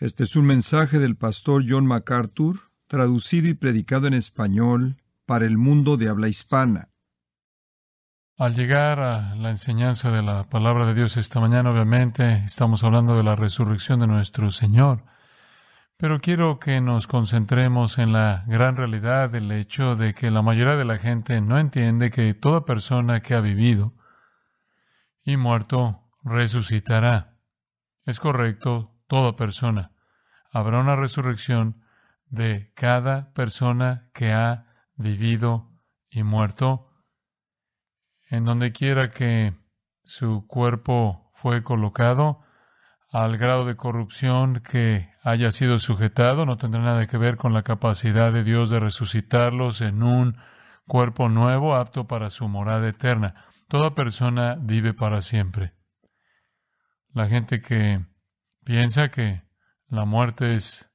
Este es un mensaje del pastor John MacArthur, traducido y predicado en español para el mundo de habla hispana. Al llegar a la enseñanza de la palabra de Dios esta mañana, obviamente estamos hablando de la resurrección de nuestro Señor, pero quiero que nos concentremos en la gran realidad del hecho de que la mayoría de la gente no entiende que toda persona que ha vivido y muerto resucitará. Es correcto, toda persona. Habrá una resurrección de cada persona que ha vivido y muerto, en donde quiera que su cuerpo fue colocado, al grado de corrupción que haya sido sujetado, no tendrá nada que ver con la capacidad de Dios de resucitarlos en un cuerpo nuevo apto para su morada eterna. Toda persona vive para siempre. La gente que piensa que la muerte es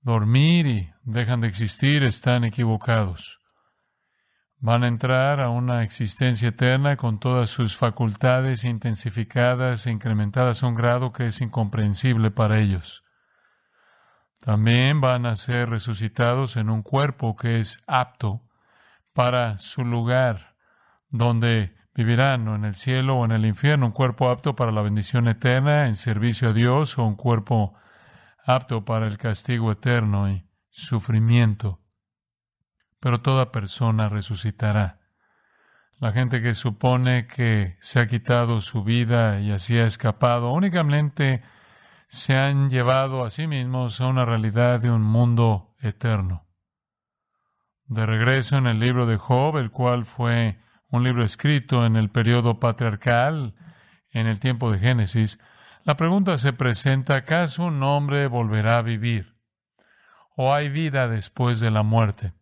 dormir y dejan de existir, están equivocados. Van a entrar a una existencia eterna con todas sus facultades intensificadas e incrementadas a un grado que es incomprensible para ellos. También van a ser resucitados en un cuerpo que es apto para su lugar, donde vivirán o en el cielo o en el infierno, un cuerpo apto para la bendición eterna en servicio a Dios o un cuerpo apto para el castigo eterno y sufrimiento. Pero toda persona resucitará. La gente que supone que se ha quitado su vida y así ha escapado, únicamente se han llevado a sí mismos a una realidad de un mundo eterno. De regreso en el libro de Job, el cual fue un libro escrito en el periodo patriarcal, en el tiempo de Génesis, la pregunta se presenta, ¿acaso un hombre volverá a vivir? ¿O hay vida después de la muerte?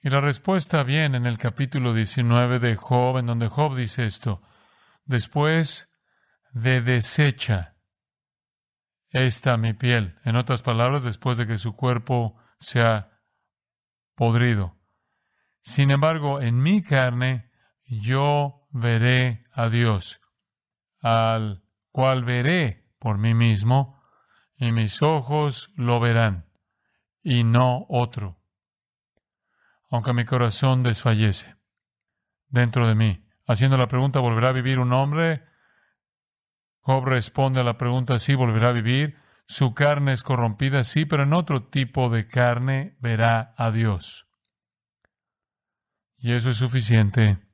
Y la respuesta viene en el capítulo 19 de Job, en donde Job dice esto, después de desecha está mi piel. En otras palabras, después de que su cuerpo se ha podrido. Sin embargo, en mi carne yo veré a Dios, al cual veré por mí mismo, y mis ojos lo verán, y no otro. Aunque mi corazón desfallece dentro de mí. Haciendo la pregunta, ¿volverá a vivir un hombre? Job responde a la pregunta, sí, volverá a vivir. Su carne es corrompida, sí, pero en otro tipo de carne verá a Dios. Y eso es suficiente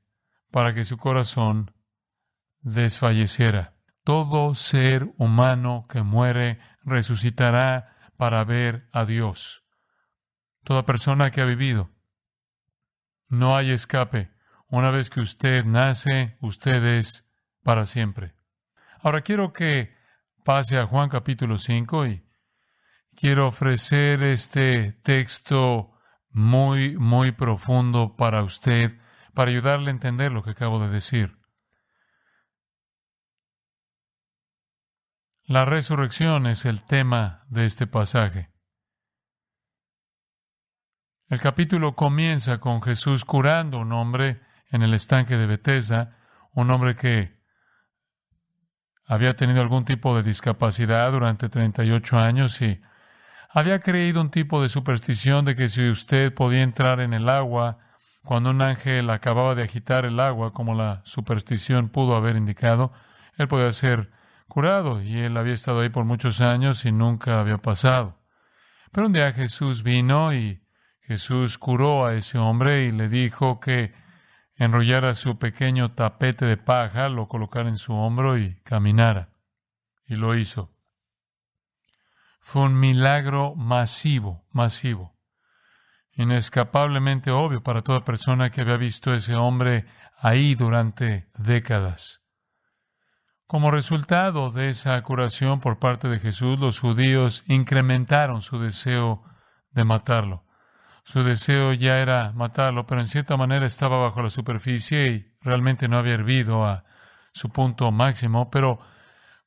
para que su corazón desfalleciera. Todo ser humano que muere resucitará para ver a Dios. Toda persona que ha vivido. No hay escape. Una vez que usted nace, usted es para siempre. Ahora quiero que pase a Juan capítulo 5 y quiero ofrecer este texto muy, muy profundo para usted para ayudarle a entender lo que acabo de decir. La resurrección es el tema de este pasaje. El capítulo comienza con Jesús curando a un hombre en el estanque de Betesda, un hombre que había tenido algún tipo de discapacidad durante 38 años y había creído un tipo de superstición de que si usted podía entrar en el agua cuando un ángel acababa de agitar el agua, como la superstición pudo haber indicado, él podía ser curado y él había estado ahí por muchos años y nunca había pasado. Pero un día Jesús vino y Jesús curó a ese hombre y le dijo que enrollara su pequeño tapete de paja, lo colocara en su hombro y caminara. Y lo hizo. Fue un milagro masivo, masivo inescapablemente obvio para toda persona que había visto a ese hombre ahí durante décadas. Como resultado de esa curación por parte de Jesús, los judíos incrementaron su deseo de matarlo. Su deseo ya era matarlo, pero en cierta manera estaba bajo la superficie y realmente no había hervido a su punto máximo. Pero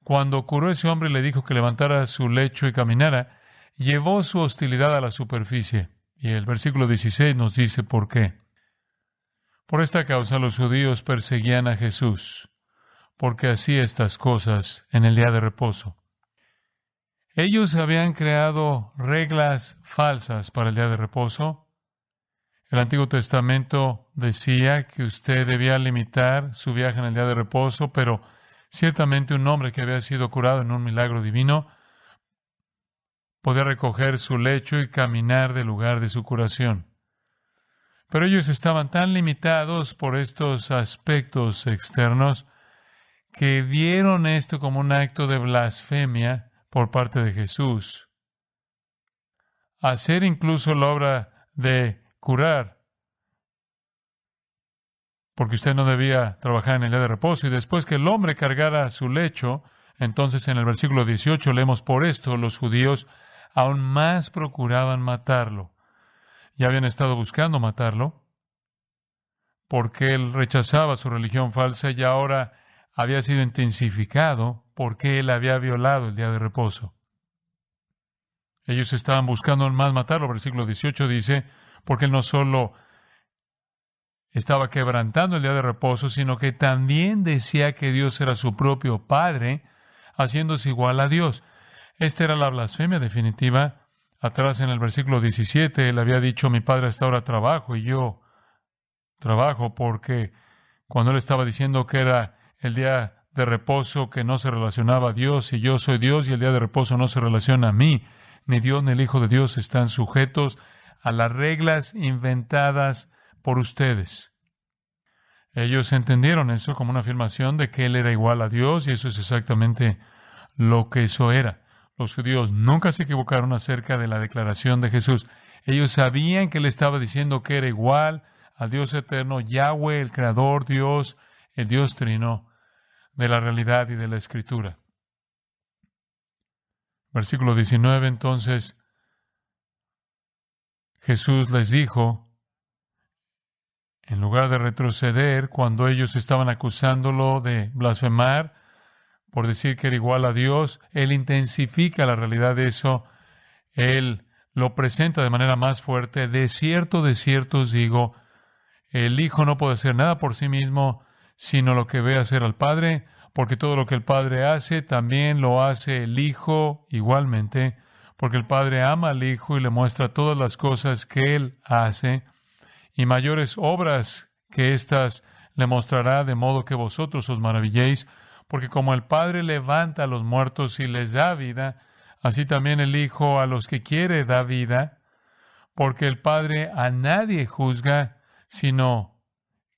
cuando curó a ese hombre y le dijo que levantara su lecho y caminara, llevó su hostilidad a la superficie. Y el versículo 16 nos dice por qué. Por esta causa los judíos perseguían a Jesús, porque hacía estas cosas en el día de reposo. Ellos habían creado reglas falsas para el día de reposo. El Antiguo Testamento decía que usted debía limitar su viaje en el día de reposo, pero ciertamente un hombre que había sido curado en un milagro divino Podía recoger su lecho y caminar del lugar de su curación. Pero ellos estaban tan limitados por estos aspectos externos que vieron esto como un acto de blasfemia por parte de Jesús. Hacer incluso la obra de curar, porque usted no debía trabajar en el día de reposo, y después que el hombre cargara su lecho, entonces en el versículo 18 leemos por esto los judíos aún más procuraban matarlo. Ya habían estado buscando matarlo, porque él rechazaba su religión falsa y ahora había sido intensificado porque él había violado el día de reposo. Ellos estaban buscando más matarlo. Versículo 18 dice, porque él no solo estaba quebrantando el día de reposo, sino que también decía que Dios era su propio Padre, haciéndose igual a Dios. Esta era la blasfemia definitiva. Atrás en el versículo 17, él había dicho, mi padre hasta ahora trabajo y yo trabajo porque cuando él estaba diciendo que era el día de reposo que no se relacionaba a Dios y yo soy Dios y el día de reposo no se relaciona a mí, ni Dios ni el Hijo de Dios están sujetos a las reglas inventadas por ustedes. Ellos entendieron eso como una afirmación de que Él era igual a Dios y eso es exactamente lo que eso era. Los judíos nunca se equivocaron acerca de la declaración de Jesús. Ellos sabían que él estaba diciendo que era igual al Dios eterno, Yahweh, el Creador, Dios, el Dios trino de la realidad y de la escritura. Versículo 19, entonces Jesús les dijo, en lugar de retroceder cuando ellos estaban acusándolo de blasfemar, por decir que era igual a Dios, Él intensifica la realidad de eso, Él lo presenta de manera más fuerte. De cierto, de cierto os digo, el Hijo no puede hacer nada por sí mismo, sino lo que ve hacer al Padre, porque todo lo que el Padre hace, también lo hace el Hijo igualmente, porque el Padre ama al Hijo y le muestra todas las cosas que Él hace, y mayores obras que éstas le mostrará, de modo que vosotros os maravilléis. Porque como el Padre levanta a los muertos y les da vida, así también el Hijo a los que quiere da vida, porque el Padre a nadie juzga, sino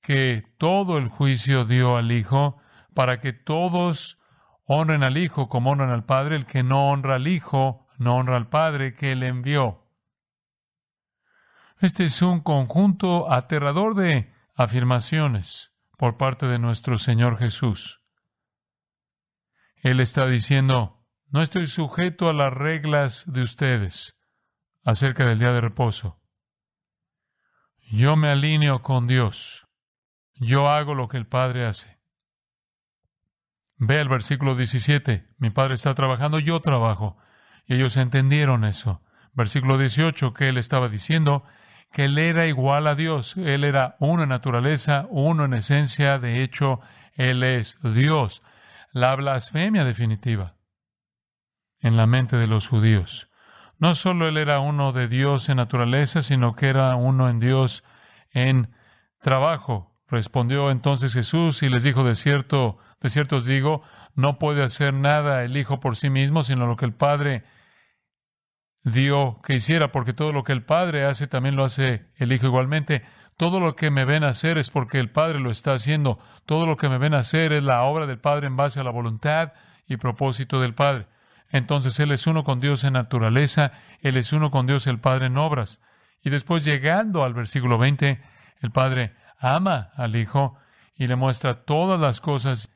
que todo el juicio dio al Hijo, para que todos honren al Hijo como honran al Padre. El que no honra al Hijo, no honra al Padre que le envió. Este es un conjunto aterrador de afirmaciones por parte de nuestro Señor Jesús. Él está diciendo, no estoy sujeto a las reglas de ustedes acerca del día de reposo. Yo me alineo con Dios. Yo hago lo que el Padre hace. Ve el versículo 17. Mi Padre está trabajando, yo trabajo. Y ellos entendieron eso. Versículo 18, que Él estaba diciendo que Él era igual a Dios. Él era uno en naturaleza, uno en esencia. De hecho, Él es Dios la blasfemia definitiva en la mente de los judíos. No solo él era uno de Dios en naturaleza, sino que era uno en Dios en trabajo. Respondió entonces Jesús y les dijo, de cierto, de cierto os digo, no puede hacer nada el Hijo por sí mismo, sino lo que el Padre dio que hiciera, porque todo lo que el Padre hace también lo hace el Hijo igualmente. Todo lo que me ven hacer es porque el Padre lo está haciendo. Todo lo que me ven hacer es la obra del Padre en base a la voluntad y propósito del Padre. Entonces Él es uno con Dios en naturaleza, Él es uno con Dios el Padre en obras. Y después llegando al versículo 20, el Padre ama al Hijo y le muestra todas las cosas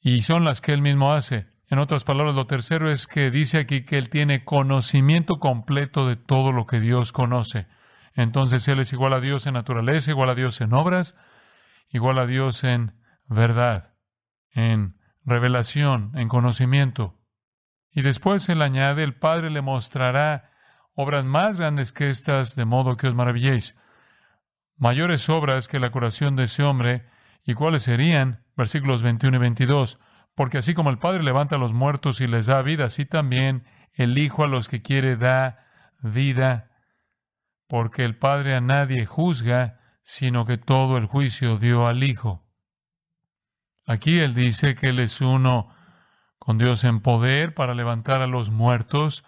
y son las que Él mismo hace. En otras palabras, lo tercero es que dice aquí que Él tiene conocimiento completo de todo lo que Dios conoce. Entonces Él es igual a Dios en naturaleza, igual a Dios en obras, igual a Dios en verdad, en revelación, en conocimiento. Y después Él añade, el Padre le mostrará obras más grandes que estas, de modo que os maravilléis. Mayores obras que la curación de ese hombre, ¿y cuáles serían? Versículos 21 y 22. Porque así como el Padre levanta a los muertos y les da vida, así también el Hijo a los que quiere da vida porque el Padre a nadie juzga, sino que todo el juicio dio al Hijo. Aquí Él dice que Él es uno con Dios en poder para levantar a los muertos,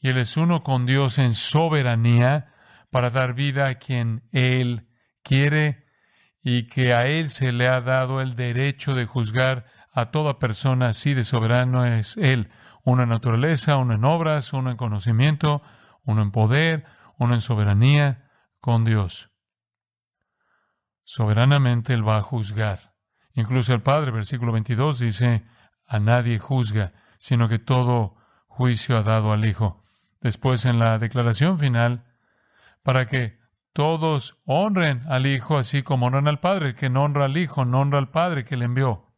y Él es uno con Dios en soberanía para dar vida a quien Él quiere, y que a Él se le ha dado el derecho de juzgar a toda persona así de soberano es Él. Uno en naturaleza, uno en obras, uno en conocimiento, uno en poder, uno en soberanía con Dios. Soberanamente Él va a juzgar. Incluso el Padre, versículo 22, dice, a nadie juzga, sino que todo juicio ha dado al Hijo. Después, en la declaración final, para que todos honren al Hijo así como honran al Padre. que no honra al Hijo, no honra al Padre que le envió.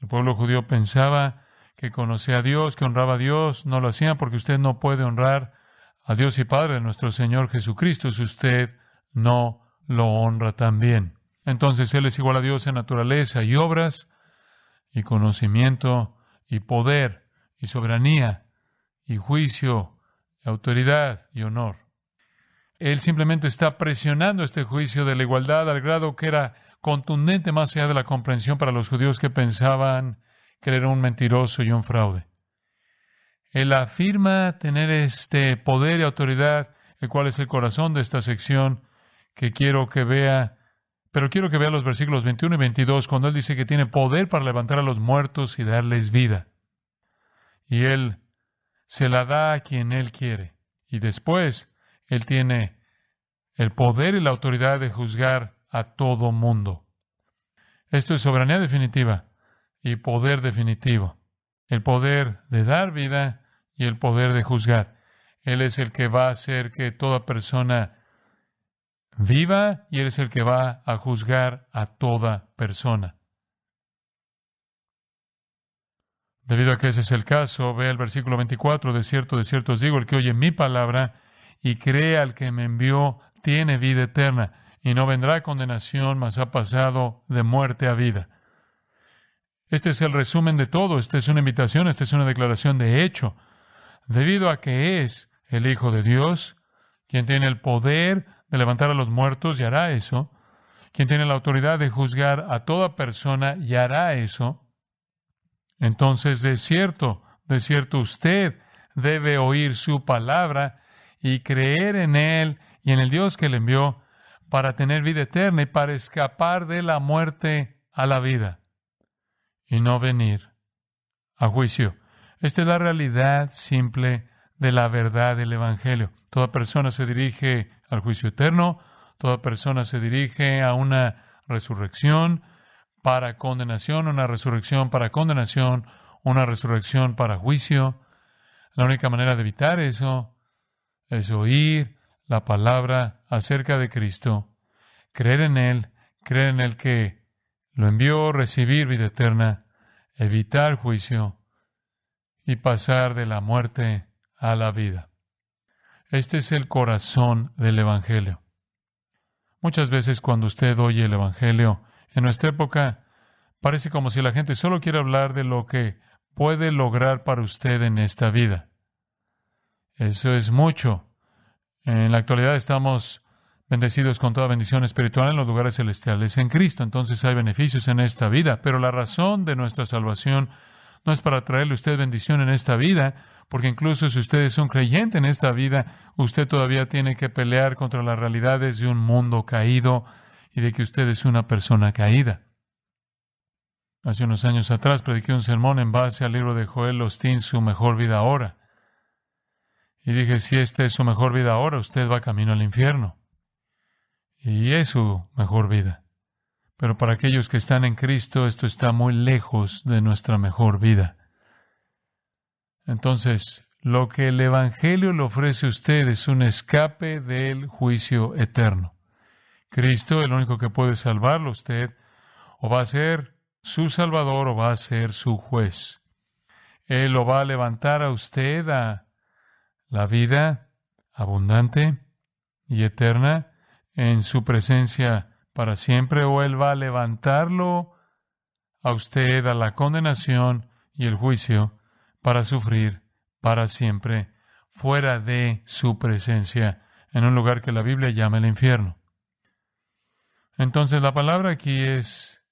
El pueblo judío pensaba que conocía a Dios, que honraba a Dios, no lo hacía porque usted no puede honrar a Dios y Padre de nuestro Señor Jesucristo si usted no lo honra también. Entonces Él es igual a Dios en naturaleza y obras y conocimiento y poder y soberanía y juicio y autoridad y honor. Él simplemente está presionando este juicio de la igualdad al grado que era contundente más allá de la comprensión para los judíos que pensaban que era un mentiroso y un fraude. Él afirma tener este poder y autoridad, el cual es el corazón de esta sección que quiero que vea. Pero quiero que vea los versículos 21 y 22, cuando Él dice que tiene poder para levantar a los muertos y darles vida. Y Él se la da a quien Él quiere. Y después, Él tiene el poder y la autoridad de juzgar a todo mundo. Esto es soberanía definitiva y poder definitivo. El poder de dar vida y el poder de juzgar. Él es el que va a hacer que toda persona viva y Él es el que va a juzgar a toda persona. Debido a que ese es el caso, ve el versículo 24, de cierto, de cierto os digo, el que oye mi palabra y cree al que me envió, tiene vida eterna y no vendrá condenación, mas ha pasado de muerte a vida. Este es el resumen de todo, esta es una invitación, esta es una declaración de hecho debido a que es el Hijo de Dios, quien tiene el poder de levantar a los muertos y hará eso, quien tiene la autoridad de juzgar a toda persona y hará eso, entonces de cierto, de cierto usted debe oír su palabra y creer en él y en el Dios que le envió para tener vida eterna y para escapar de la muerte a la vida y no venir a juicio. Esta es la realidad simple de la verdad del Evangelio. Toda persona se dirige al juicio eterno, toda persona se dirige a una resurrección para condenación, una resurrección para condenación, una resurrección para juicio. La única manera de evitar eso es oír la palabra acerca de Cristo, creer en Él, creer en el que lo envió, recibir vida eterna, evitar juicio y pasar de la muerte a la vida. Este es el corazón del Evangelio. Muchas veces cuando usted oye el Evangelio, en nuestra época, parece como si la gente solo quiere hablar de lo que puede lograr para usted en esta vida. Eso es mucho. En la actualidad estamos bendecidos con toda bendición espiritual en los lugares celestiales en Cristo. Entonces hay beneficios en esta vida, pero la razón de nuestra salvación no es para traerle usted bendición en esta vida, porque incluso si usted es un creyente en esta vida, usted todavía tiene que pelear contra las realidades de un mundo caído y de que usted es una persona caída. Hace unos años atrás prediqué un sermón en base al libro de Joel ostin Su mejor vida ahora. Y dije, si esta es su mejor vida ahora, usted va camino al infierno. Y es su mejor vida. Pero para aquellos que están en Cristo, esto está muy lejos de nuestra mejor vida. Entonces, lo que el Evangelio le ofrece a usted es un escape del juicio eterno. Cristo, el único que puede salvarlo a usted, o va a ser su Salvador o va a ser su juez. Él lo va a levantar a usted a la vida abundante y eterna en su presencia para siempre o Él va a levantarlo a usted a la condenación y el juicio para sufrir para siempre fuera de su presencia en un lugar que la Biblia llama el infierno. Entonces la palabra aquí es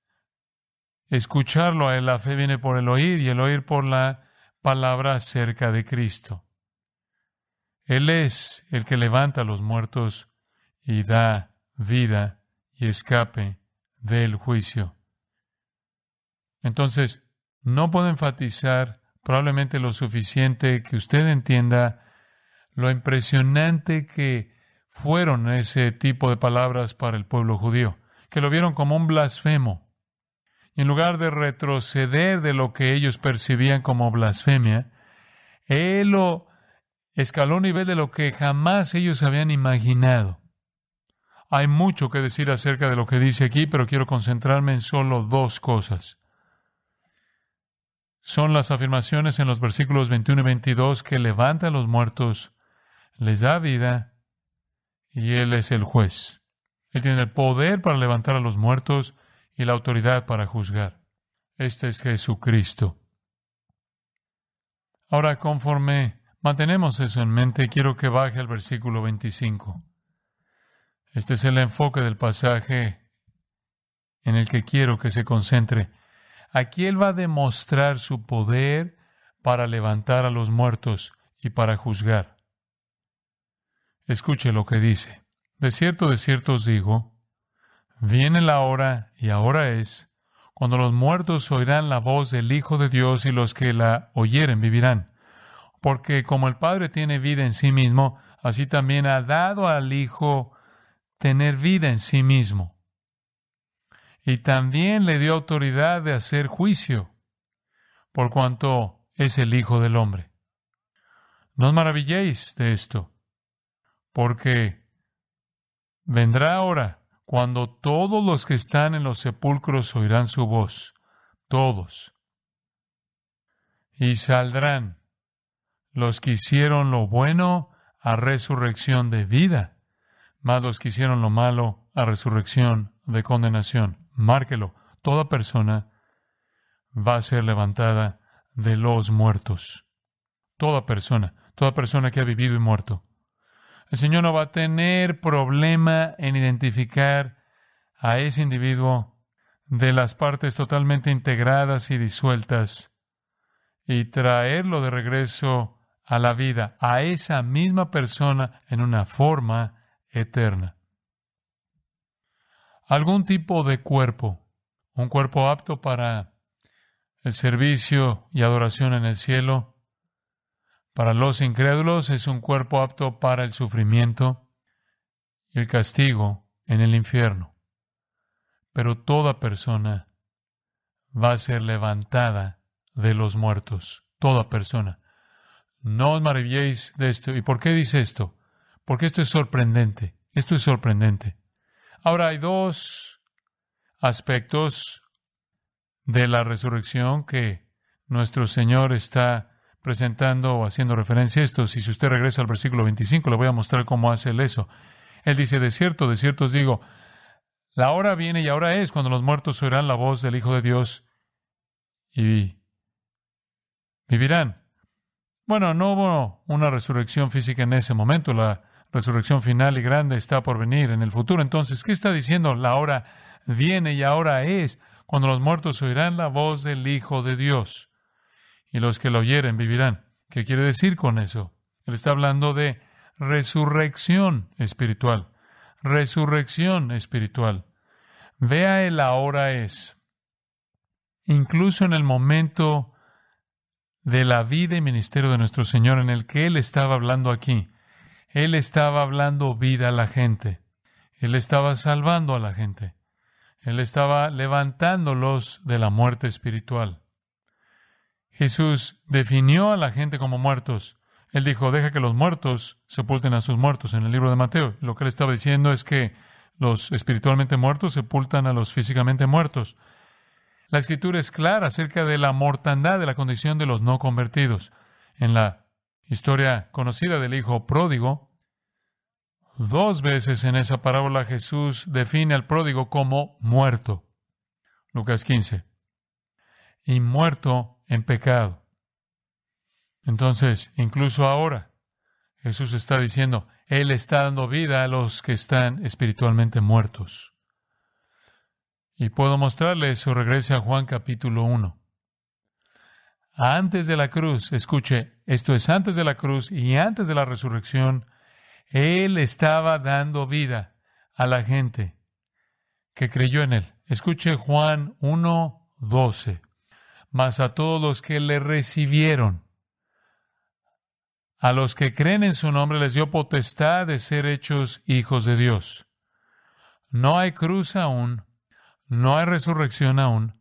escucharlo a él. La fe viene por el oír y el oír por la palabra acerca de Cristo. Él es el que levanta a los muertos y da vida y escape del juicio. Entonces, no puedo enfatizar probablemente lo suficiente que usted entienda lo impresionante que fueron ese tipo de palabras para el pueblo judío, que lo vieron como un blasfemo. Y en lugar de retroceder de lo que ellos percibían como blasfemia, él lo escaló a un nivel de lo que jamás ellos habían imaginado. Hay mucho que decir acerca de lo que dice aquí, pero quiero concentrarme en solo dos cosas. Son las afirmaciones en los versículos 21 y 22 que levanta a los muertos, les da vida y Él es el juez. Él tiene el poder para levantar a los muertos y la autoridad para juzgar. Este es Jesucristo. Ahora, conforme mantenemos eso en mente, quiero que baje al versículo 25. Este es el enfoque del pasaje en el que quiero que se concentre. Aquí Él va a demostrar su poder para levantar a los muertos y para juzgar. Escuche lo que dice. De cierto, de cierto os digo, viene la hora, y ahora es, cuando los muertos oirán la voz del Hijo de Dios y los que la oyeren vivirán. Porque como el Padre tiene vida en sí mismo, así también ha dado al Hijo tener vida en sí mismo. Y también le dio autoridad de hacer juicio, por cuanto es el Hijo del Hombre. No os maravilléis de esto, porque vendrá ahora cuando todos los que están en los sepulcros oirán su voz, todos, y saldrán los que hicieron lo bueno a resurrección de vida más los que hicieron lo malo a resurrección de condenación. Márquelo, toda persona va a ser levantada de los muertos. Toda persona, toda persona que ha vivido y muerto. El Señor no va a tener problema en identificar a ese individuo de las partes totalmente integradas y disueltas y traerlo de regreso a la vida, a esa misma persona en una forma eterna. Algún tipo de cuerpo, un cuerpo apto para el servicio y adoración en el cielo. Para los incrédulos es un cuerpo apto para el sufrimiento y el castigo en el infierno. Pero toda persona va a ser levantada de los muertos, toda persona. No os maravilléis de esto. ¿Y por qué dice esto? porque esto es sorprendente, esto es sorprendente. Ahora hay dos aspectos de la resurrección que nuestro Señor está presentando o haciendo referencia a esto. Si usted regresa al versículo 25, le voy a mostrar cómo hace él eso. Él dice, de cierto, de cierto os digo, la hora viene y ahora es cuando los muertos oirán la voz del Hijo de Dios y vivirán. Bueno, no hubo una resurrección física en ese momento. La resurrección final y grande está por venir en el futuro. Entonces, ¿qué está diciendo? La hora viene y ahora es cuando los muertos oirán la voz del Hijo de Dios y los que lo oyeren vivirán. ¿Qué quiere decir con eso? Él está hablando de resurrección espiritual. Resurrección espiritual. Vea el ahora es. Incluso en el momento de la vida y ministerio de nuestro Señor en el que Él estaba hablando aquí, él estaba hablando vida a la gente. Él estaba salvando a la gente. Él estaba levantándolos de la muerte espiritual. Jesús definió a la gente como muertos. Él dijo, deja que los muertos sepulten a sus muertos en el libro de Mateo. Lo que él estaba diciendo es que los espiritualmente muertos sepultan a los físicamente muertos. La escritura es clara acerca de la mortandad de la condición de los no convertidos. En la historia conocida del hijo pródigo. Dos veces en esa parábola Jesús define al pródigo como muerto. Lucas 15. Y muerto en pecado. Entonces, incluso ahora, Jesús está diciendo, Él está dando vida a los que están espiritualmente muertos. Y puedo mostrarles, su regrese a Juan capítulo 1. Antes de la cruz, escuche, esto es antes de la cruz y antes de la resurrección, Él estaba dando vida a la gente que creyó en Él. Escuche Juan 1, 12. Mas a todos los que le recibieron, a los que creen en su nombre les dio potestad de ser hechos hijos de Dios. No hay cruz aún, no hay resurrección aún,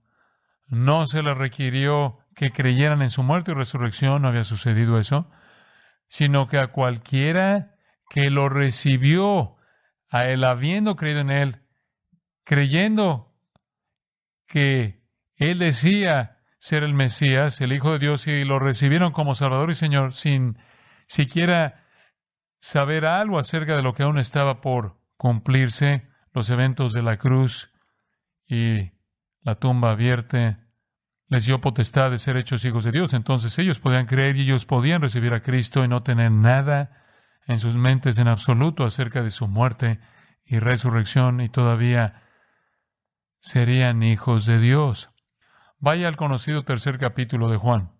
no se le requirió que creyeran en su muerte y resurrección, no había sucedido eso, sino que a cualquiera que lo recibió, a él habiendo creído en él, creyendo que él decía ser el Mesías, el Hijo de Dios, y lo recibieron como Salvador y Señor sin siquiera saber algo acerca de lo que aún estaba por cumplirse, los eventos de la cruz y la tumba abierta les dio potestad de ser hechos hijos de Dios. Entonces ellos podían creer y ellos podían recibir a Cristo y no tener nada en sus mentes en absoluto acerca de su muerte y resurrección y todavía serían hijos de Dios. Vaya al conocido tercer capítulo de Juan.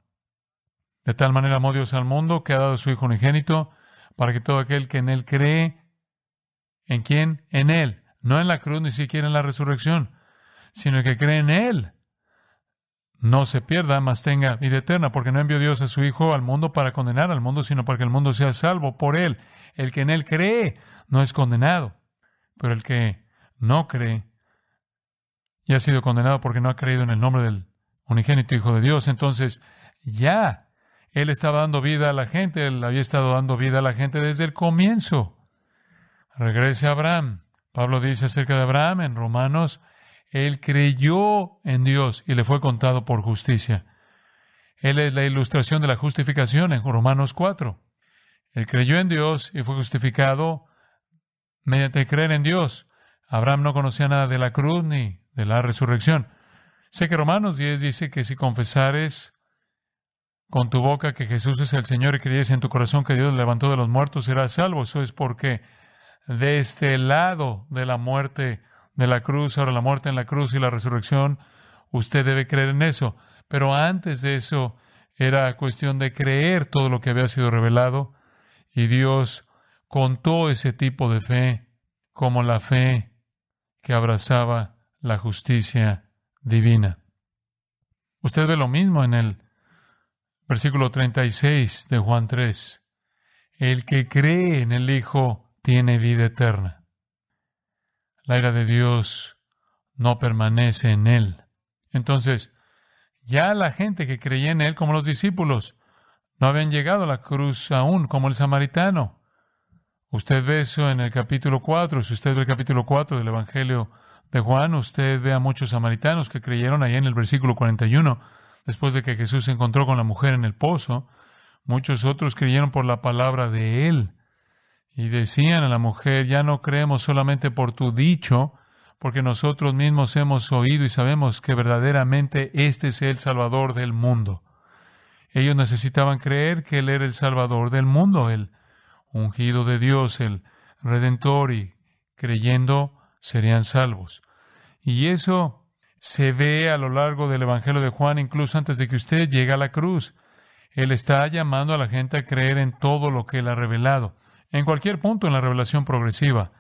De tal manera amó Dios al mundo que ha dado su Hijo unigénito para que todo aquel que en Él cree, ¿en quién? En Él, no en la cruz ni siquiera en la resurrección, sino que cree en Él no se pierda, mas tenga vida eterna, porque no envió Dios a su Hijo al mundo para condenar al mundo, sino para que el mundo sea salvo por él. El que en él cree no es condenado, pero el que no cree ya ha sido condenado porque no ha creído en el nombre del unigénito Hijo de Dios. Entonces, ya él estaba dando vida a la gente, él había estado dando vida a la gente desde el comienzo. Regrese a Abraham. Pablo dice acerca de Abraham en Romanos él creyó en Dios y le fue contado por justicia. Él es la ilustración de la justificación en Romanos 4. Él creyó en Dios y fue justificado mediante creer en Dios. Abraham no conocía nada de la cruz ni de la resurrección. Sé que Romanos 10 dice que si confesares con tu boca que Jesús es el Señor y crees en tu corazón que Dios levantó de los muertos, serás salvo. Eso es porque de este lado de la muerte de la cruz, ahora la muerte en la cruz y la resurrección, usted debe creer en eso. Pero antes de eso era cuestión de creer todo lo que había sido revelado y Dios contó ese tipo de fe como la fe que abrazaba la justicia divina. Usted ve lo mismo en el versículo 36 de Juan 3. El que cree en el Hijo tiene vida eterna la ira de Dios no permanece en él. Entonces, ya la gente que creía en él, como los discípulos, no habían llegado a la cruz aún, como el samaritano. Usted ve eso en el capítulo 4. Si usted ve el capítulo 4 del Evangelio de Juan, usted ve a muchos samaritanos que creyeron ahí en el versículo 41, después de que Jesús se encontró con la mujer en el pozo. Muchos otros creyeron por la palabra de él. Y decían a la mujer, ya no creemos solamente por tu dicho, porque nosotros mismos hemos oído y sabemos que verdaderamente este es el Salvador del mundo. Ellos necesitaban creer que Él era el Salvador del mundo, el ungido de Dios, el Redentor, y creyendo serían salvos. Y eso se ve a lo largo del Evangelio de Juan, incluso antes de que usted llegue a la cruz. Él está llamando a la gente a creer en todo lo que Él ha revelado en cualquier punto en la revelación progresiva.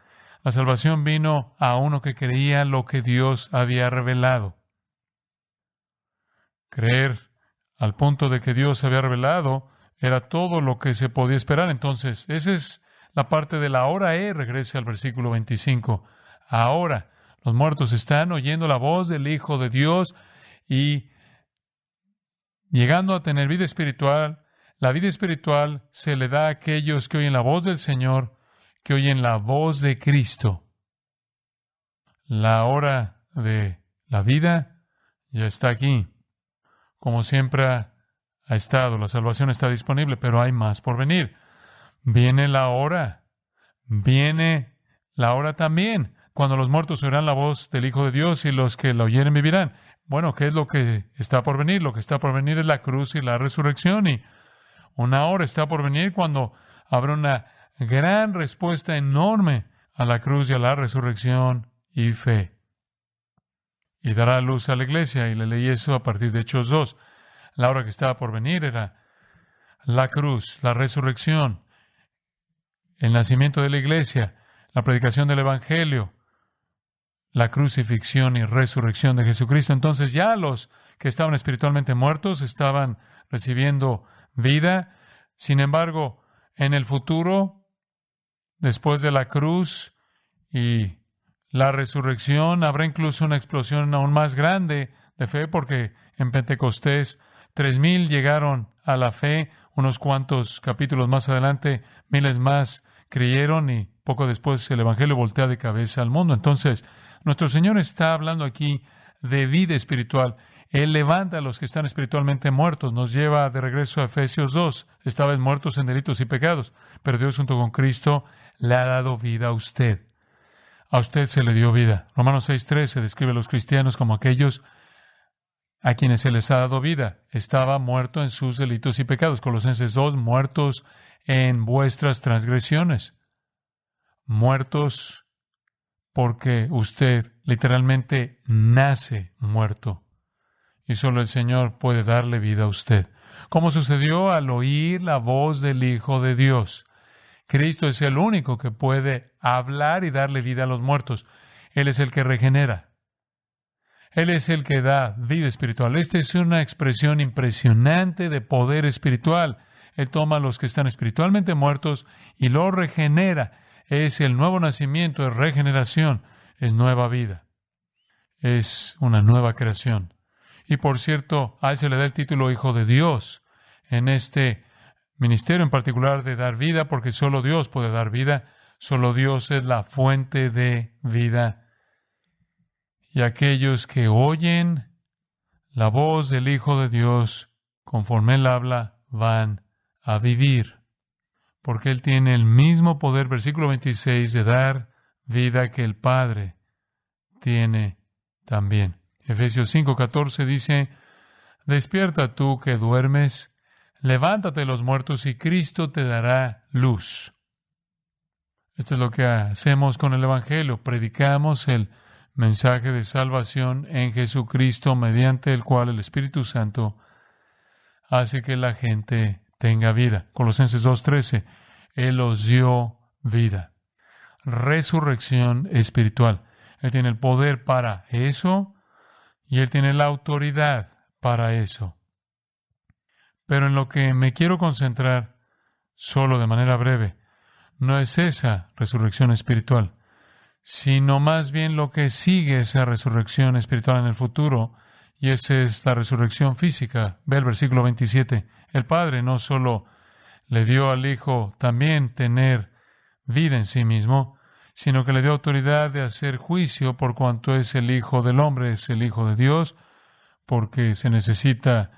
La salvación vino a uno que creía lo que Dios había revelado. Creer al punto de que Dios había revelado era todo lo que se podía esperar. Entonces, esa es la parte de la hora E, regrese al versículo 25. Ahora los muertos están oyendo la voz del Hijo de Dios y llegando a tener vida espiritual la vida espiritual se le da a aquellos que oyen la voz del Señor, que oyen la voz de Cristo. La hora de la vida ya está aquí. Como siempre ha estado, la salvación está disponible, pero hay más por venir. Viene la hora. Viene la hora también, cuando los muertos oirán la voz del Hijo de Dios y los que la oyeren vivirán. Bueno, ¿qué es lo que está por venir? Lo que está por venir es la cruz y la resurrección y una hora está por venir cuando habrá una gran respuesta enorme a la cruz y a la resurrección y fe. Y dará luz a la iglesia. Y le leí eso a partir de Hechos 2. La hora que estaba por venir era la cruz, la resurrección, el nacimiento de la iglesia, la predicación del Evangelio, la crucifixión y resurrección de Jesucristo. Entonces ya los que estaban espiritualmente muertos estaban recibiendo vida. Sin embargo, en el futuro, después de la cruz y la resurrección, habrá incluso una explosión aún más grande de fe, porque en Pentecostés tres mil llegaron a la fe, unos cuantos capítulos más adelante, miles más creyeron y poco después el Evangelio voltea de cabeza al mundo. Entonces, nuestro Señor está hablando aquí de vida espiritual él levanta a los que están espiritualmente muertos, nos lleva de regreso a Efesios 2. Estaban muertos en delitos y pecados, pero Dios junto con Cristo le ha dado vida a usted. A usted se le dio vida. Romanos 6.13 describe a los cristianos como aquellos a quienes se les ha dado vida. Estaba muerto en sus delitos y pecados. Colosenses 2, muertos en vuestras transgresiones. Muertos porque usted literalmente nace muerto y solo el Señor puede darle vida a usted. Como sucedió al oír la voz del Hijo de Dios. Cristo es el único que puede hablar y darle vida a los muertos. Él es el que regenera. Él es el que da vida espiritual. Esta es una expresión impresionante de poder espiritual. Él toma a los que están espiritualmente muertos y los regenera. Es el nuevo nacimiento, es regeneración, es nueva vida. Es una nueva creación. Y por cierto, a él se le da el título Hijo de Dios en este ministerio en particular de dar vida, porque solo Dios puede dar vida, solo Dios es la fuente de vida. Y aquellos que oyen la voz del Hijo de Dios, conforme Él habla, van a vivir, porque Él tiene el mismo poder, versículo 26, de dar vida que el Padre tiene también. Efesios 5:14 dice, Despierta tú que duermes, levántate los muertos y Cristo te dará luz. Esto es lo que hacemos con el Evangelio, predicamos el mensaje de salvación en Jesucristo mediante el cual el Espíritu Santo hace que la gente tenga vida. Colosenses 2:13, Él os dio vida. Resurrección espiritual. Él tiene el poder para eso y Él tiene la autoridad para eso. Pero en lo que me quiero concentrar, solo de manera breve, no es esa resurrección espiritual, sino más bien lo que sigue esa resurrección espiritual en el futuro, y esa es la resurrección física. Ve el versículo 27. El Padre no solo le dio al Hijo también tener vida en sí mismo, sino que le dio autoridad de hacer juicio por cuanto es el Hijo del Hombre, es el Hijo de Dios, porque se necesita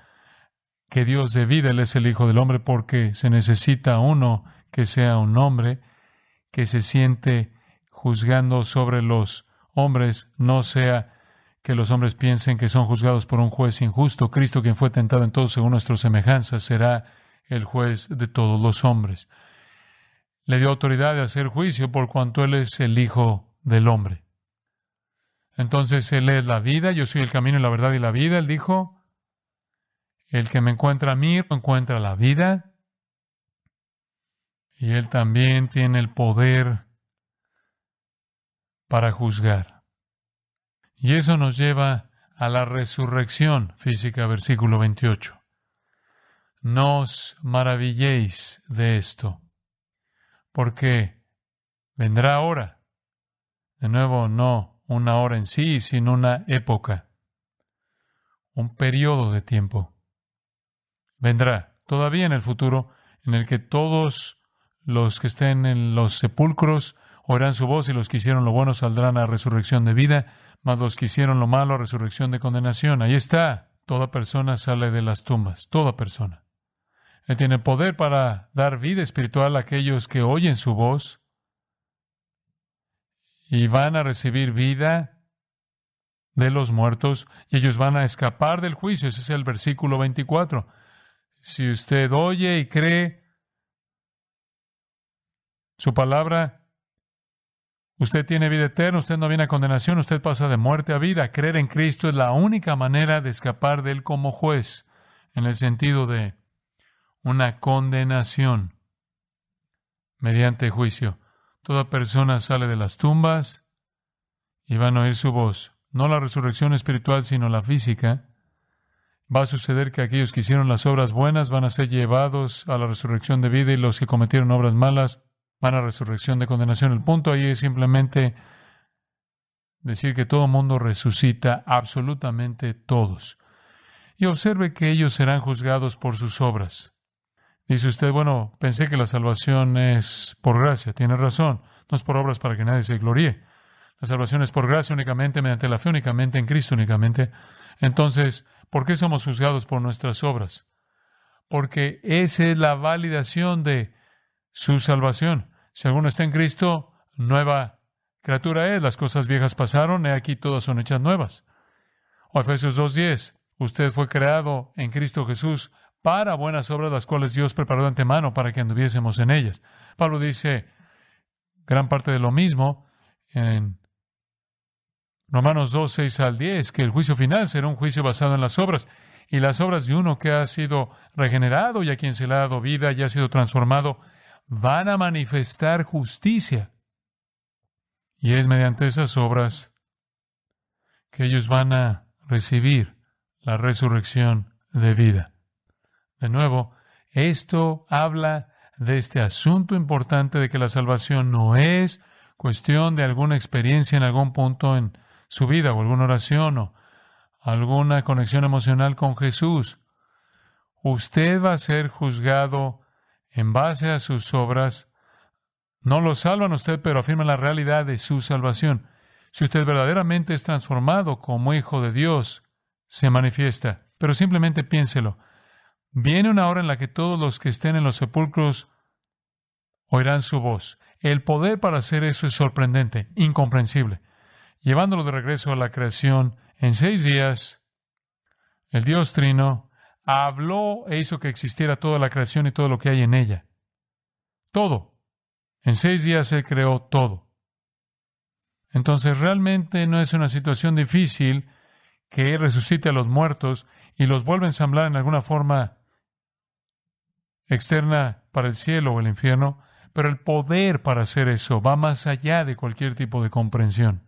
que Dios de vida, Él es el Hijo del Hombre, porque se necesita uno que sea un hombre, que se siente juzgando sobre los hombres, no sea que los hombres piensen que son juzgados por un juez injusto. Cristo, quien fue tentado en todos según nuestra semejanza, será el juez de todos los hombres le dio autoridad de hacer juicio por cuanto Él es el Hijo del Hombre. Entonces Él es la vida, yo soy el camino y la verdad y la vida, Él dijo. El que me encuentra a mí encuentra la vida. Y Él también tiene el poder para juzgar. Y eso nos lleva a la resurrección física, versículo 28. No os maravilléis de esto porque vendrá ahora, De nuevo, no una hora en sí, sino una época, un periodo de tiempo. Vendrá todavía en el futuro en el que todos los que estén en los sepulcros oirán su voz y los que hicieron lo bueno saldrán a resurrección de vida, mas los que hicieron lo malo a resurrección de condenación. Ahí está. Toda persona sale de las tumbas, toda persona. Él tiene poder para dar vida espiritual a aquellos que oyen su voz y van a recibir vida de los muertos y ellos van a escapar del juicio. Ese es el versículo 24. Si usted oye y cree su palabra, usted tiene vida eterna, usted no viene a condenación, usted pasa de muerte a vida. Creer en Cristo es la única manera de escapar de Él como juez, en el sentido de una condenación mediante juicio. Toda persona sale de las tumbas y van a oír su voz. No la resurrección espiritual, sino la física. Va a suceder que aquellos que hicieron las obras buenas van a ser llevados a la resurrección de vida y los que cometieron obras malas van a resurrección de condenación. El punto ahí es simplemente decir que todo mundo resucita, absolutamente todos. Y observe que ellos serán juzgados por sus obras. Dice usted, bueno, pensé que la salvación es por gracia. Tiene razón. No es por obras para que nadie se gloríe. La salvación es por gracia únicamente, mediante la fe únicamente, en Cristo únicamente. Entonces, ¿por qué somos juzgados por nuestras obras? Porque esa es la validación de su salvación. Si alguno está en Cristo, nueva criatura es. Las cosas viejas pasaron, he aquí todas son hechas nuevas. O Efesios 2.10, usted fue creado en Cristo Jesús para buenas obras, las cuales Dios preparó de antemano para que anduviésemos en ellas. Pablo dice gran parte de lo mismo en Romanos 2, 6 al 10, que el juicio final será un juicio basado en las obras y las obras de uno que ha sido regenerado y a quien se le ha dado vida y ha sido transformado, van a manifestar justicia. Y es mediante esas obras que ellos van a recibir la resurrección de vida. De nuevo, esto habla de este asunto importante de que la salvación no es cuestión de alguna experiencia en algún punto en su vida o alguna oración o alguna conexión emocional con Jesús. Usted va a ser juzgado en base a sus obras. No lo salvan usted, pero afirman la realidad de su salvación. Si usted verdaderamente es transformado como hijo de Dios, se manifiesta. Pero simplemente piénselo. Viene una hora en la que todos los que estén en los sepulcros oirán su voz. El poder para hacer eso es sorprendente, incomprensible. Llevándolo de regreso a la creación, en seis días, el Dios Trino habló e hizo que existiera toda la creación y todo lo que hay en ella. Todo. En seis días se creó todo. Entonces realmente no es una situación difícil que Él resucite a los muertos y los vuelva a ensamblar en alguna forma externa para el cielo o el infierno, pero el poder para hacer eso va más allá de cualquier tipo de comprensión.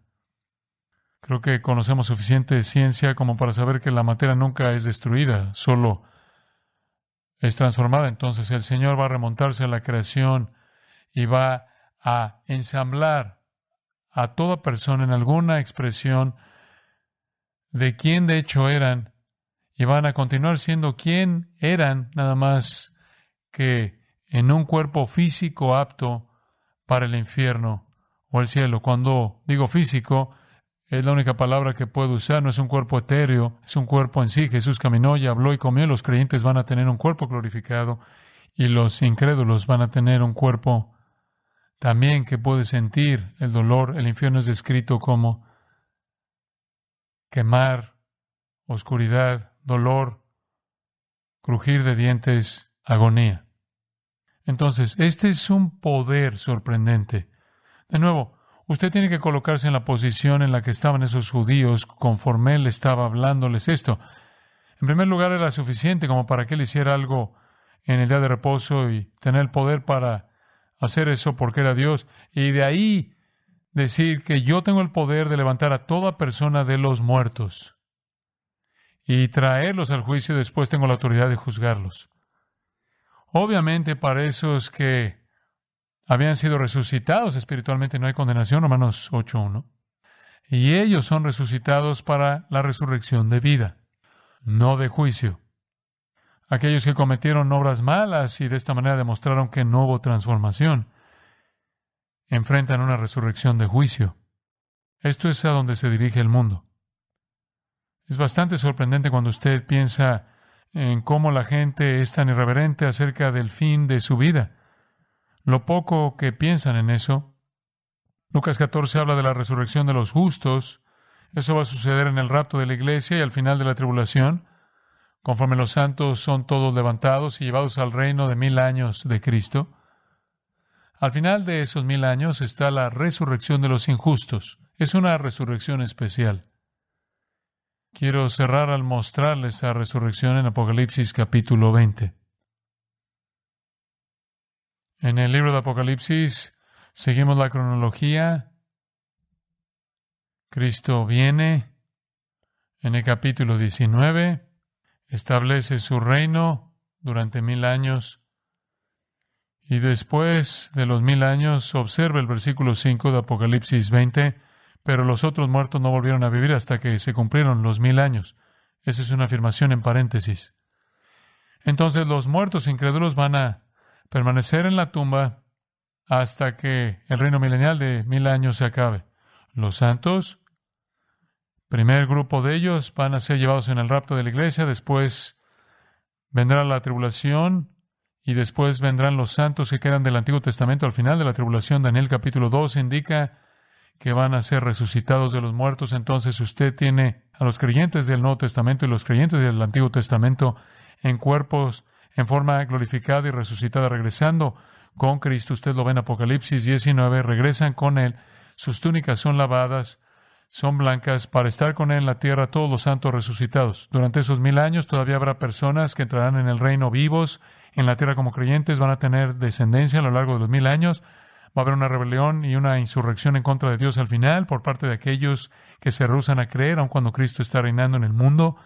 Creo que conocemos suficiente ciencia como para saber que la materia nunca es destruida, solo es transformada. Entonces el Señor va a remontarse a la creación y va a ensamblar a toda persona en alguna expresión de quién de hecho eran y van a continuar siendo quien eran, nada más que en un cuerpo físico apto para el infierno o el cielo. Cuando digo físico, es la única palabra que puedo usar, no es un cuerpo etéreo, es un cuerpo en sí. Jesús caminó y habló y comió. Los creyentes van a tener un cuerpo glorificado y los incrédulos van a tener un cuerpo también que puede sentir el dolor. El infierno es descrito como quemar, oscuridad, dolor, crujir de dientes, agonía. Entonces, este es un poder sorprendente. De nuevo, usted tiene que colocarse en la posición en la que estaban esos judíos conforme él estaba hablándoles esto. En primer lugar, era suficiente como para que él hiciera algo en el día de reposo y tener el poder para hacer eso porque era Dios. Y de ahí decir que yo tengo el poder de levantar a toda persona de los muertos y traerlos al juicio y después tengo la autoridad de juzgarlos. Obviamente para esos que habían sido resucitados espiritualmente no hay condenación, Romanos 8.1. Y ellos son resucitados para la resurrección de vida, no de juicio. Aquellos que cometieron obras malas y de esta manera demostraron que no hubo transformación, enfrentan una resurrección de juicio. Esto es a donde se dirige el mundo. Es bastante sorprendente cuando usted piensa en cómo la gente es tan irreverente acerca del fin de su vida. Lo poco que piensan en eso. Lucas 14 habla de la resurrección de los justos. Eso va a suceder en el rapto de la iglesia y al final de la tribulación, conforme los santos son todos levantados y llevados al reino de mil años de Cristo. Al final de esos mil años está la resurrección de los injustos. Es una resurrección especial. Quiero cerrar al mostrarles la resurrección en Apocalipsis capítulo 20. En el libro de Apocalipsis seguimos la cronología. Cristo viene en el capítulo 19, establece su reino durante mil años y después de los mil años observa el versículo 5 de Apocalipsis 20 pero los otros muertos no volvieron a vivir hasta que se cumplieron los mil años. Esa es una afirmación en paréntesis. Entonces los muertos incrédulos van a permanecer en la tumba hasta que el reino milenial de mil años se acabe. Los santos, primer grupo de ellos, van a ser llevados en el rapto de la iglesia, después vendrá la tribulación y después vendrán los santos que quedan del Antiguo Testamento al final de la tribulación. Daniel capítulo 2 indica que van a ser resucitados de los muertos, entonces usted tiene a los creyentes del Nuevo Testamento y los creyentes del Antiguo Testamento en cuerpos en forma glorificada y resucitada, regresando con Cristo. Usted lo ve en Apocalipsis 19, regresan con Él, sus túnicas son lavadas, son blancas, para estar con Él en la tierra todos los santos resucitados. Durante esos mil años todavía habrá personas que entrarán en el reino vivos, en la tierra como creyentes, van a tener descendencia a lo largo de los mil años, Va a haber una rebelión y una insurrección en contra de Dios al final por parte de aquellos que se rehusan a creer, aun cuando Cristo está reinando en el mundo.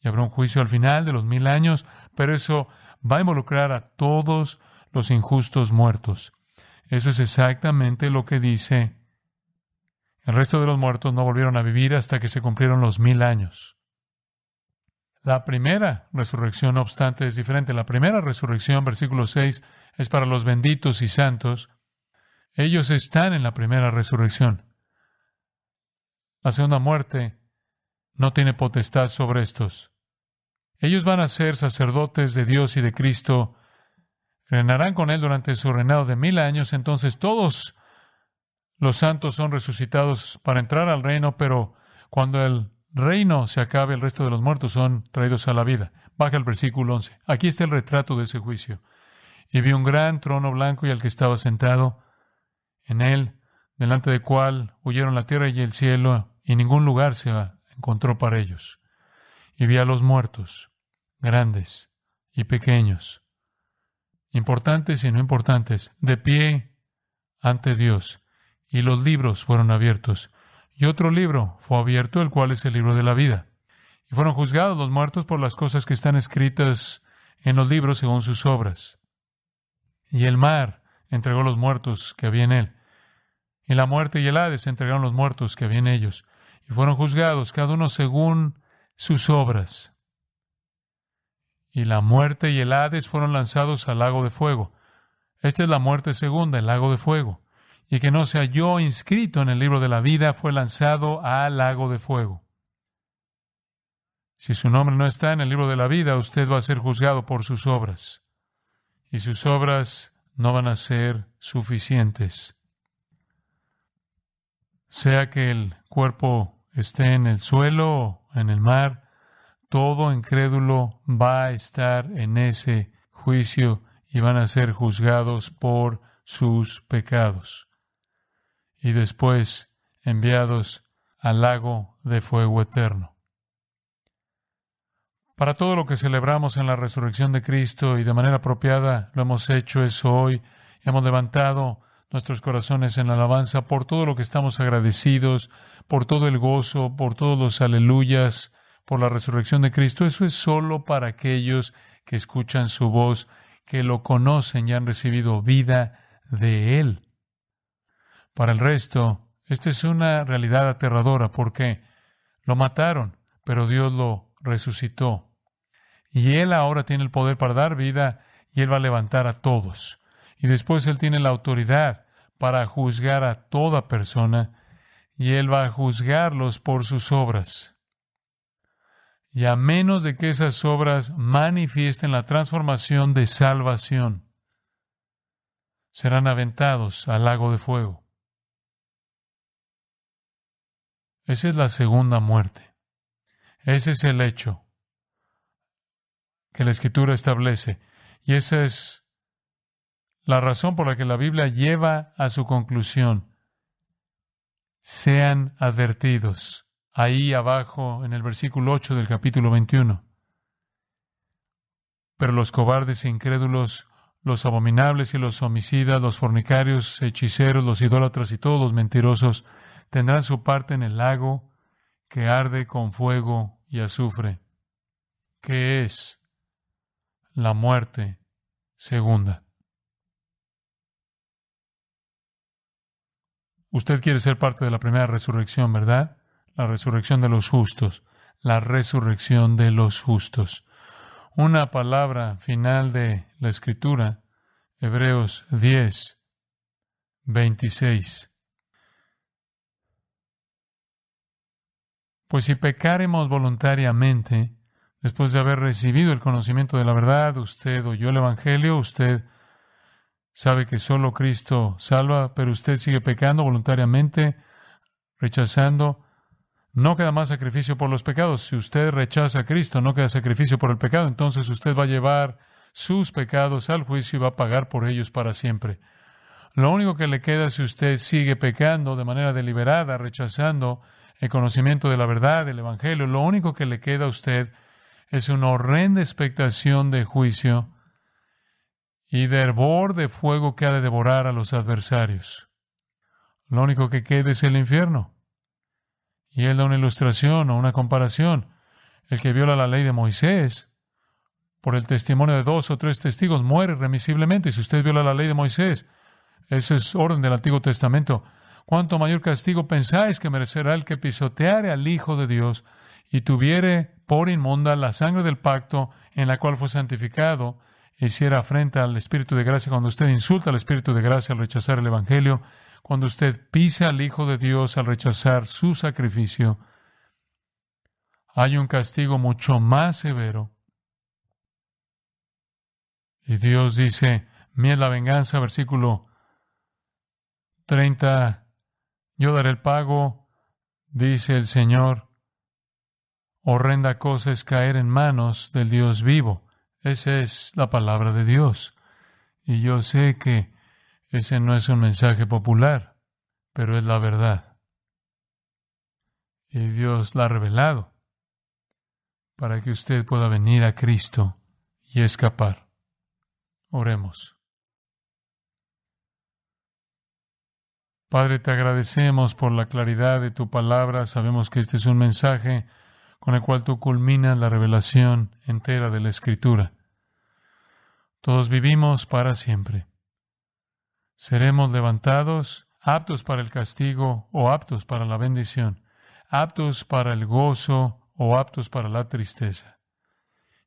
Y habrá un juicio al final de los mil años, pero eso va a involucrar a todos los injustos muertos. Eso es exactamente lo que dice. El resto de los muertos no volvieron a vivir hasta que se cumplieron los mil años. La primera resurrección, no obstante, es diferente. La primera resurrección, versículo 6, es para los benditos y santos, ellos están en la primera resurrección. La segunda muerte no tiene potestad sobre estos. Ellos van a ser sacerdotes de Dios y de Cristo, reinarán con Él durante su reinado de mil años, entonces todos los santos son resucitados para entrar al reino, pero cuando el reino se acabe, el resto de los muertos son traídos a la vida. Baja el versículo 11. Aquí está el retrato de ese juicio. Y vi un gran trono blanco y al que estaba sentado, en él, delante de cual huyeron la tierra y el cielo, y ningún lugar se encontró para ellos. Y vi a los muertos, grandes y pequeños, importantes y no importantes, de pie ante Dios, y los libros fueron abiertos. Y otro libro fue abierto, el cual es el libro de la vida. Y fueron juzgados los muertos por las cosas que están escritas en los libros según sus obras. Y el mar entregó los muertos que había en él. Y la muerte y el Hades entregaron los muertos que había en ellos. Y fueron juzgados cada uno según sus obras. Y la muerte y el Hades fueron lanzados al lago de fuego. Esta es la muerte segunda, el lago de fuego. Y que no se halló inscrito en el libro de la vida fue lanzado al lago de fuego. Si su nombre no está en el libro de la vida, usted va a ser juzgado por sus obras. Y sus obras no van a ser suficientes. Sea que el cuerpo esté en el suelo o en el mar, todo incrédulo va a estar en ese juicio y van a ser juzgados por sus pecados y después enviados al lago de fuego eterno. Para todo lo que celebramos en la resurrección de Cristo y de manera apropiada lo hemos hecho eso hoy, hemos levantado nuestros corazones en alabanza por todo lo que estamos agradecidos, por todo el gozo, por todos los aleluyas, por la resurrección de Cristo. Eso es solo para aquellos que escuchan su voz, que lo conocen y han recibido vida de Él. Para el resto, esta es una realidad aterradora porque lo mataron, pero Dios lo resucitó. Y Él ahora tiene el poder para dar vida y Él va a levantar a todos. Y después Él tiene la autoridad para juzgar a toda persona y Él va a juzgarlos por sus obras. Y a menos de que esas obras manifiesten la transformación de salvación, serán aventados al lago de fuego. Esa es la segunda muerte. Ese es el hecho que la Escritura establece. Y esa es la razón por la que la Biblia lleva a su conclusión. Sean advertidos. Ahí abajo, en el versículo 8 del capítulo 21. Pero los cobardes e incrédulos, los abominables y los homicidas, los fornicarios, hechiceros, los idólatras y todos los mentirosos tendrán su parte en el lago que arde con fuego y azufre. ¿Qué es la muerte segunda. Usted quiere ser parte de la primera resurrección, ¿verdad? La resurrección de los justos, la resurrección de los justos. Una palabra final de la escritura, Hebreos 10, 26. Pues si pecaremos voluntariamente, Después de haber recibido el conocimiento de la verdad, usted oyó el Evangelio, usted sabe que solo Cristo salva, pero usted sigue pecando voluntariamente, rechazando. No queda más sacrificio por los pecados. Si usted rechaza a Cristo, no queda sacrificio por el pecado. Entonces usted va a llevar sus pecados al juicio y va a pagar por ellos para siempre. Lo único que le queda si usted sigue pecando de manera deliberada, rechazando el conocimiento de la verdad, el Evangelio, lo único que le queda a usted es una horrenda expectación de juicio y de hervor de fuego que ha de devorar a los adversarios. Lo único que queda es el infierno. Y él da una ilustración o una comparación. El que viola la ley de Moisés, por el testimonio de dos o tres testigos, muere remisiblemente. si usted viola la ley de Moisés, eso es orden del Antiguo Testamento. ¿Cuánto mayor castigo pensáis que merecerá el que pisoteare al Hijo de Dios y tuviere por inmunda la sangre del pacto en la cual fue santificado, hiciera afrenta al Espíritu de gracia, cuando usted insulta al Espíritu de gracia al rechazar el Evangelio, cuando usted pisa al Hijo de Dios al rechazar su sacrificio, hay un castigo mucho más severo. Y Dios dice, mía es la venganza, versículo 30, yo daré el pago, dice el Señor, horrenda cosa es caer en manos del Dios vivo. Esa es la palabra de Dios. Y yo sé que ese no es un mensaje popular, pero es la verdad. Y Dios la ha revelado para que usted pueda venir a Cristo y escapar. Oremos. Padre, te agradecemos por la claridad de tu palabra. Sabemos que este es un mensaje con el cual tú culminas la revelación entera de la Escritura. Todos vivimos para siempre. Seremos levantados aptos para el castigo o aptos para la bendición, aptos para el gozo o aptos para la tristeza.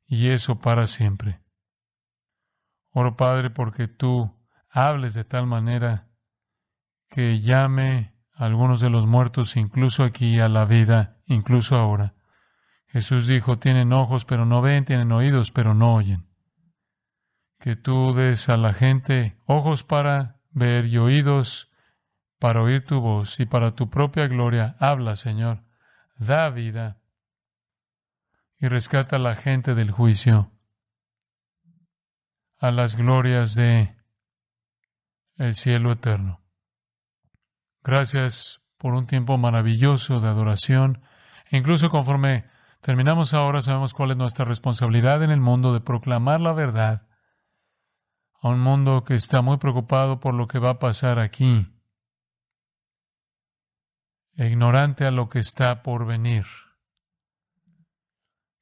Y eso para siempre. Oro Padre porque tú hables de tal manera que llame a algunos de los muertos incluso aquí a la vida, incluso ahora Jesús dijo, tienen ojos pero no ven, tienen oídos pero no oyen. Que tú des a la gente ojos para ver y oídos para oír tu voz y para tu propia gloria. Habla, Señor, da vida y rescata a la gente del juicio, a las glorias de el cielo eterno. Gracias por un tiempo maravilloso de adoración, incluso conforme Terminamos ahora, sabemos cuál es nuestra responsabilidad en el mundo de proclamar la verdad a un mundo que está muy preocupado por lo que va a pasar aquí, e ignorante a lo que está por venir.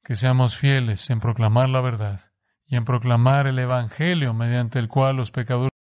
Que seamos fieles en proclamar la verdad y en proclamar el Evangelio mediante el cual los pecadores